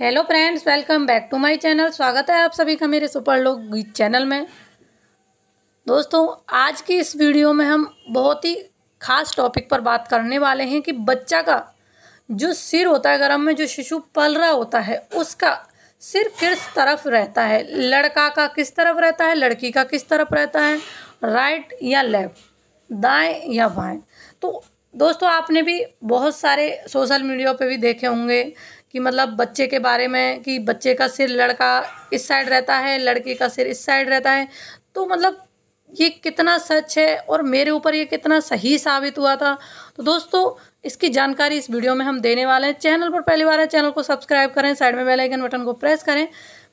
hello friends welcome back to my channel स्वागत है आप सभी का मेरे सुपर लोग चैनल में दोस्तों आज की इस वीडियो में हम बहुत ही खास टॉपिक पर बात करने वाले हैं कि बच्चा का जो सिर होता है गर्म में जो शिशु पल रहा होता है उसका सिर किस तरफ रहता है लड़का का किस तरफ रहता है लड़की का किस तरफ रहता है राइट या लेफ्ट दाएँ या बाएँ तो दोस्तों आपने भी बहुत सारे सोशल मीडिया पे भी देखे होंगे कि मतलब बच्चे के बारे में कि बच्चे का सिर लड़का इस साइड रहता है लड़की का सिर इस साइड रहता है तो मतलब ये कितना सच है और मेरे ऊपर ये कितना सही साबित हुआ था तो दोस्तों इसकी जानकारी इस वीडियो में हम देने वाले हैं चैनल पर पहली बार है चैनल को सब्सक्राइब करें साइड में बेलाइकन बटन को प्रेस करें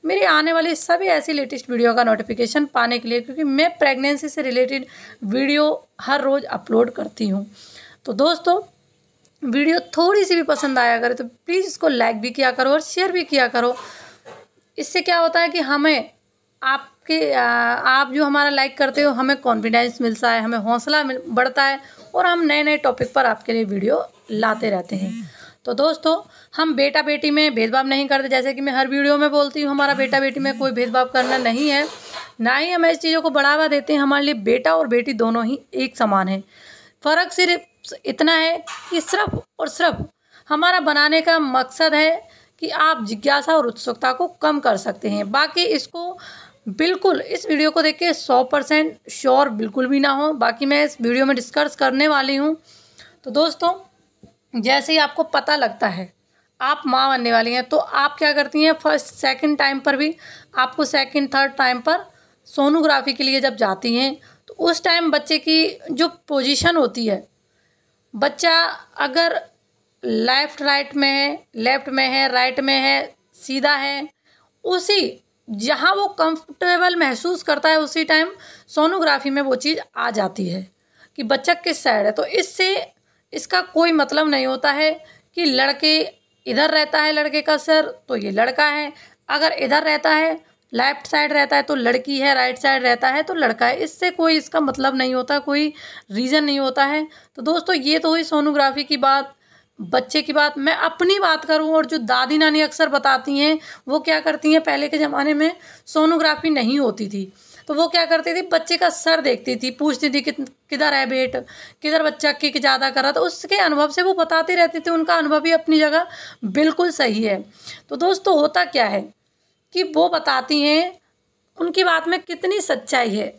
मेरी आने वाली सभी ऐसी लेटेस्ट वीडियो का नोटिफिकेशन पाने के लिए क्योंकि मैं प्रेगनेंसी से रिलेटेड वीडियो हर रोज़ अपलोड करती हूँ तो दोस्तों वीडियो थोड़ी सी भी पसंद आया करे तो प्लीज़ इसको लाइक भी किया करो और शेयर भी किया करो इससे क्या होता है कि हमें आपके आप जो हमारा लाइक करते हो हमें कॉन्फिडेंस मिलता है हमें हौसला बढ़ता है और हम नए नए टॉपिक पर आपके लिए वीडियो लाते रहते हैं तो दोस्तों हम बेटा बेटी में भेदभाव नहीं करते जैसे कि मैं हर वीडियो में बोलती हूँ हमारा बेटा बेटी में कोई भेदभाव करना नहीं है ना ही हम इस चीज़ों को बढ़ावा देते हैं हमारे लिए बेटा और बेटी दोनों ही एक समान है फ़र्क सिर्फ इतना है कि सिर्फ और सिर्फ हमारा बनाने का मकसद है कि आप जिज्ञासा और उत्सुकता को कम कर सकते हैं बाकी इसको बिल्कुल इस वीडियो को देख के सौ परसेंट श्योर बिल्कुल भी ना हो बाकी मैं इस वीडियो में डिस्कस करने वाली हूँ तो दोस्तों जैसे ही आपको पता लगता है आप माँ बनने वाली हैं तो आप क्या करती हैं फर्स्ट सेकंड टाइम पर भी आपको सेकंड थर्ड टाइम पर सोनोग्राफी के लिए जब जाती हैं तो उस टाइम बच्चे की जो पोजीशन होती है बच्चा अगर लेफ्ट राइट में है लेफ्ट में है राइट में है सीधा है उसी जहाँ वो कंफर्टेबल महसूस करता है उसी टाइम सोनोग्राफी में वो चीज़ आ जाती है कि बच्चा किस साइड है तो इससे इसका कोई मतलब नहीं होता है कि लड़के इधर रहता है लड़के का सर तो ये लड़का है अगर इधर रहता है लेफ्ट साइड रहता है तो लड़की है राइट साइड रहता है तो लड़का है इससे कोई इसका मतलब नहीं होता कोई रीज़न नहीं होता है तो दोस्तों ये तो हुई सोनोग्राफी की बात बच्चे की बात मैं अपनी बात करूं और जो दादी नानी अक्सर बताती हैं वो क्या करती हैं पहले के ज़माने में सोनोग्राफी नहीं होती थी तो वो क्या करती थी बच्चे का सर देखती थी पूछती थी कि किधर है बेट किधर बच्चा किक ज़्यादा कर रहा था उसके अनुभव से वो बताती रहती थी उनका अनुभव ही अपनी जगह बिल्कुल सही है तो दोस्तों होता क्या है कि वो बताती हैं उनकी बात में कितनी सच्चाई है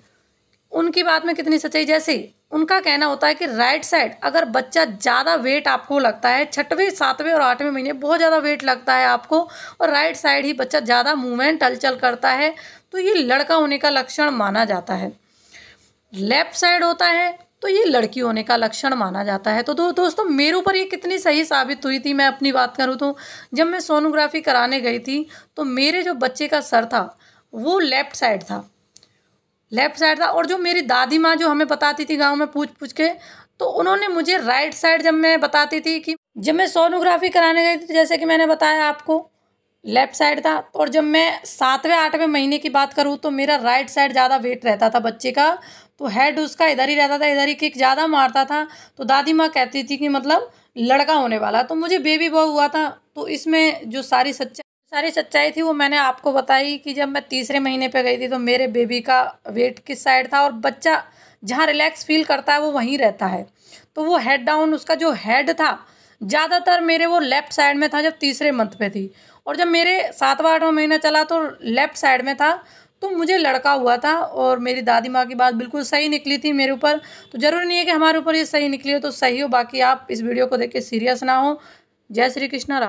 उनकी बात में कितनी सच्चाई जैसे उनका कहना होता है कि राइट साइड अगर बच्चा ज़्यादा वेट आपको लगता है छठवें सातवें और आठवें महीने बहुत ज़्यादा वेट लगता है आपको और राइट साइड ही बच्चा ज़्यादा मूवमेंट हलचल करता है तो ये लड़का होने का लक्षण माना जाता है लेफ्ट साइड होता है तो ये लड़की होने का लक्षण माना जाता है तो दो, दोस्तों मेरे ऊपर ये कितनी सही साबित हुई थी मैं अपनी बात करूँ तो जब मैं सोनोग्राफी कराने गई थी तो मेरे जो बच्चे का सर था वो लेफ्ट साइड था लेफ्ट साइड था और जो मेरी दादी माँ जो हमें बताती थी गाँव में पूछ पूछ के तो उन्होंने मुझे राइट साइड जब मैं बताती थी कि जब मैं सोनोग्राफी कराने गई थी तो जैसे कि मैंने बताया आपको लेफ्ट साइड था और जब मैं सातवें आठवें महीने की बात करूँ तो मेरा राइट साइड ज़्यादा वेट रहता था बच्चे का तो हेड उसका इधर ही रहता था इधर ही किक ज़्यादा मारता था तो दादी माँ कहती थी कि मतलब लड़का होने वाला तो मुझे बेबी बॉय हुआ था तो इसमें जो सारी सच्चाई सारी सच्चाई थी वो मैंने आपको बताई कि जब मैं तीसरे महीने पे गई थी तो मेरे बेबी का वेट किस साइड था और बच्चा जहाँ रिलैक्स फील करता है वो वहीं रहता है तो वो हेड डाउन उसका जो हेड था ज़्यादातर मेरे वो लेफ़्ट साइड में था जब तीसरे मंथ पे थी और जब मेरे सातवां आठवां महीना चला तो लेफ़्ट साइड में था तो मुझे लड़का हुआ था और मेरी दादी माँ की बात बिल्कुल सही निकली थी मेरे ऊपर तो ज़रूरी नहीं है कि हमारे ऊपर ये सही निकली हो तो सही हो बाकी आप इस वीडियो को देख के सीरियस ना हो जय श्री कृष्णा राम